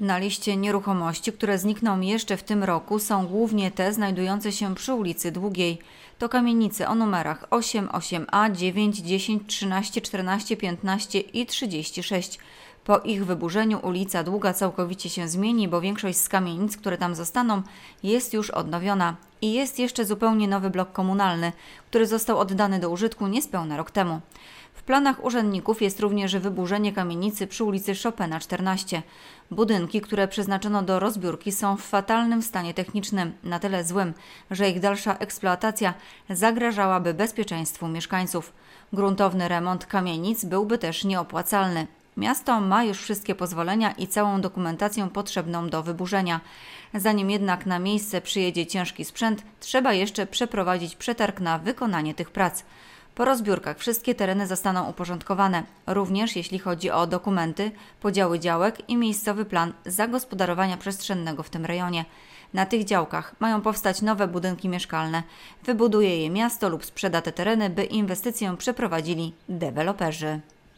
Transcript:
Na liście nieruchomości, które znikną jeszcze w tym roku, są głównie te znajdujące się przy ulicy Długiej. To kamienice o numerach 8, 8a, 9, 10, 13, 14, 15 i 36. Po ich wyburzeniu ulica Długa całkowicie się zmieni, bo większość z kamienic, które tam zostaną, jest już odnowiona. I jest jeszcze zupełnie nowy blok komunalny, który został oddany do użytku niespełna rok temu. W planach urzędników jest również wyburzenie kamienicy przy ulicy Chopina 14. Budynki, które przeznaczono do rozbiórki, są w fatalnym stanie technicznym, na tyle złym, że ich dalsza eksploatacja zagrażałaby bezpieczeństwu mieszkańców. Gruntowny remont kamienic byłby też nieopłacalny. Miasto ma już wszystkie pozwolenia i całą dokumentację potrzebną do wyburzenia. Zanim jednak na miejsce przyjedzie ciężki sprzęt, trzeba jeszcze przeprowadzić przetarg na wykonanie tych prac. Po rozbiórkach wszystkie tereny zostaną uporządkowane, również jeśli chodzi o dokumenty, podziały działek i miejscowy plan zagospodarowania przestrzennego w tym rejonie. Na tych działkach mają powstać nowe budynki mieszkalne. Wybuduje je miasto lub sprzeda te tereny, by inwestycję przeprowadzili deweloperzy.